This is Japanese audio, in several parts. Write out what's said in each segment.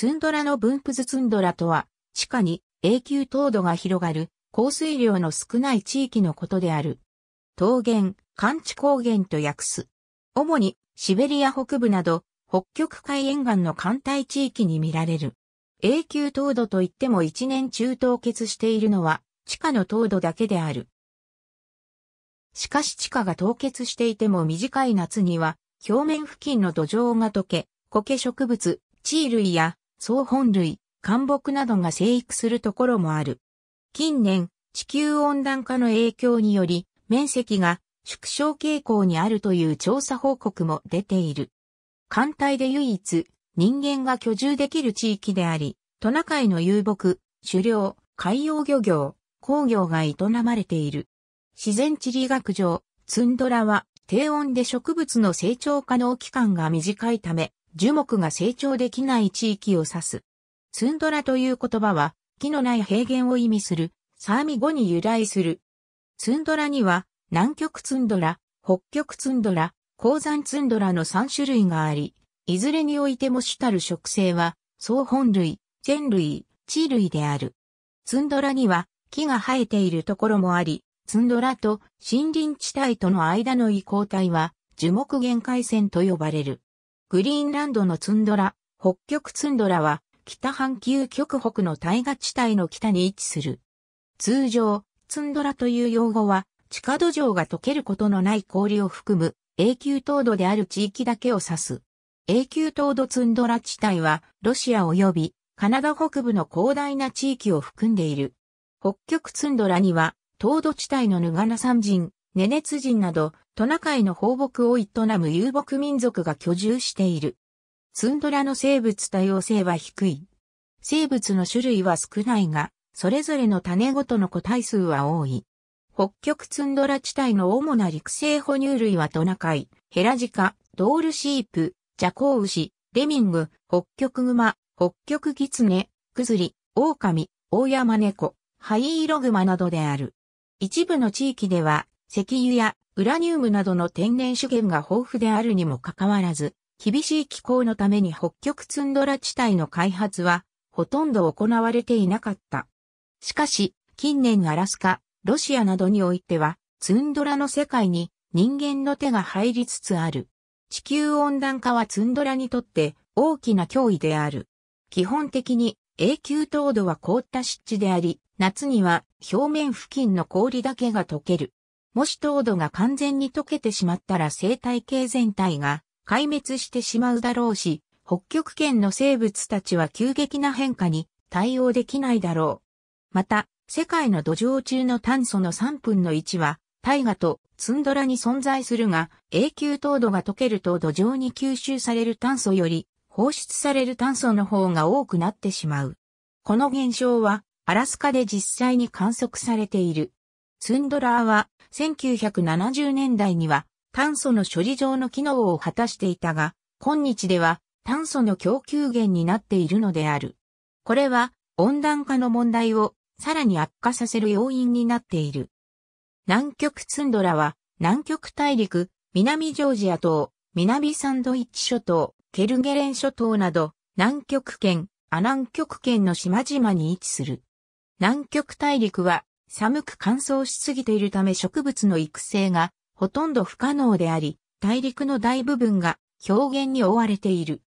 ツンドラの分布図ツンドラとは、地下に永久凍土が広がる降水量の少ない地域のことである。桃源、寒地高原と訳す。主にシベリア北部など北極海沿岸の寒帯地域に見られる。永久凍土といっても一年中凍結しているのは地下の凍土だけである。しかし地下が凍結していても短い夏には表面付近の土壌が溶け、苔植物、地衣類や草本類、灌木などが生育するところもある。近年、地球温暖化の影響により、面積が縮小傾向にあるという調査報告も出ている。艦隊で唯一、人間が居住できる地域であり、トナカイの遊牧、狩猟、海洋漁業、工業が営まれている。自然地理学上、ツンドラは低温で植物の成長可能期間が短いため、樹木が成長できない地域を指す。ツンドラという言葉は、木のない平原を意味する、サーミ語に由来する。ツンドラには、南極ツンドラ、北極ツンドラ、鉱山ツンドラの3種類があり、いずれにおいても主たる植生は、総本類、全類、地類である。ツンドラには、木が生えているところもあり、ツンドラと森林地帯との間の移行帯は、樹木限界線と呼ばれる。グリーンランドのツンドラ、北極ツンドラは、北半球極北の大河地帯の北に位置する。通常、ツンドラという用語は、地下土壌が溶けることのない氷を含む永久凍土である地域だけを指す。永久凍土ツンドラ地帯は、ロシア及びカナダ北部の広大な地域を含んでいる。北極ツンドラには、凍土地帯のヌガナ山人、ネネツ人など、トナカイの放牧を営む遊牧民族が居住している。ツンドラの生物多様性は低い。生物の種類は少ないが、それぞれの種ごとの個体数は多い。北極ツンドラ地帯の主な陸生哺乳類はトナカイ、ヘラジカ、ドールシープ、ジャコウシ、レミング、北極グマ、北極ギツネ、クズリ、オオカミ、オオヤマネコ、ハイイログマなどである。一部の地域では石油やウラニウムなどの天然資源が豊富であるにもかかわらず、厳しい気候のために北極ツンドラ地帯の開発はほとんど行われていなかった。しかし、近年アラスカ、ロシアなどにおいては、ツンドラの世界に人間の手が入りつつある。地球温暖化はツンドラにとって大きな脅威である。基本的に永久凍土は凍った湿地であり、夏には表面付近の氷だけが溶ける。もし凍土が完全に溶けてしまったら生態系全体が壊滅してしまうだろうし、北極圏の生物たちは急激な変化に対応できないだろう。また、世界の土壌中の炭素の3分の1は、大河とツンドラに存在するが、永久凍土が溶けると土壌に吸収される炭素より、放出される炭素の方が多くなってしまう。この現象は、アラスカで実際に観測されている。ツンドラーは1970年代には炭素の処理場の機能を果たしていたが、今日では炭素の供給源になっているのである。これは温暖化の問題をさらに悪化させる要因になっている。南極ツンドラは南極大陸、南ジョージア島、南サンドイッチ諸島、ケルゲレン諸島など南極圏、アナン極圏の島々に位置する。南極大陸は寒く乾燥しすぎているため植物の育成がほとんど不可能であり、大陸の大部分が表現に覆われている。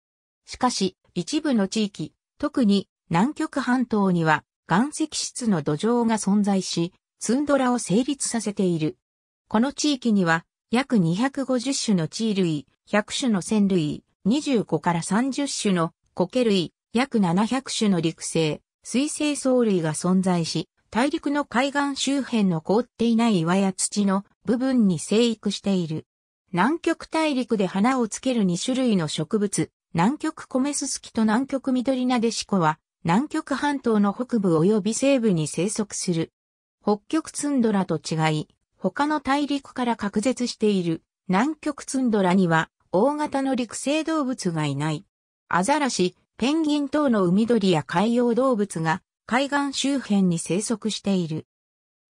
しかし、一部の地域、特に南極半島には岩石質の土壌が存在し、ツンドラを成立させている。この地域には約250種の地類、100種の線類、25から30種の苔類、約700種の陸生、水生藻類が存在し、大陸の海岸周辺の凍っていない岩や土の部分に生育している。南極大陸で花をつける2種類の植物、南極米ススキと南極緑なでしこは、南極半島の北部及び西部に生息する。北極ツンドラと違い、他の大陸から隔絶している南極ツンドラには大型の陸生動物がいない。アザラシ、ペンギン等の海鳥や海洋動物が海岸周辺に生息している。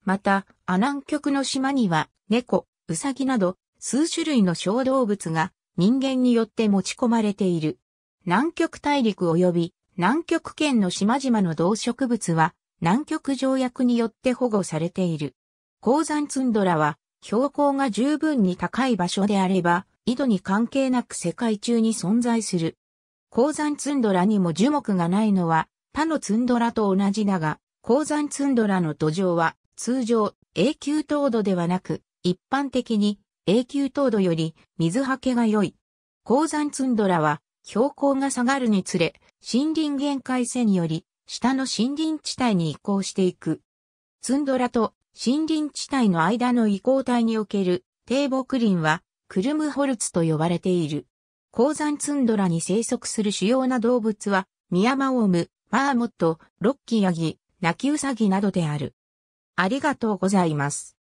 また、阿南極の島には、猫、ウサギなど、数種類の小動物が人間によって持ち込まれている。南極大陸及び南極圏の島々の動植物は南極条約によって保護されている。鉱山ツンドラは標高が十分に高い場所であれば、井戸に関係なく世界中に存在する。鉱山ツンドラにも樹木がないのは他のツンドラと同じだが、鉱山ツンドラの土壌は通常永久凍土ではなく、一般的に永久凍土より水はけが良い。鉱山ツンドラは標高が下がるにつれ、森林限界線より下の森林地帯に移行していく。ツンドラと森林地帯の間の移行帯における低木林はクルムホルツと呼ばれている。鉱山ツンドラに生息する主要な動物はミヤマオウム、マーモット、ロッキーヤギ、泣きウサギなどである。ありがとうございます。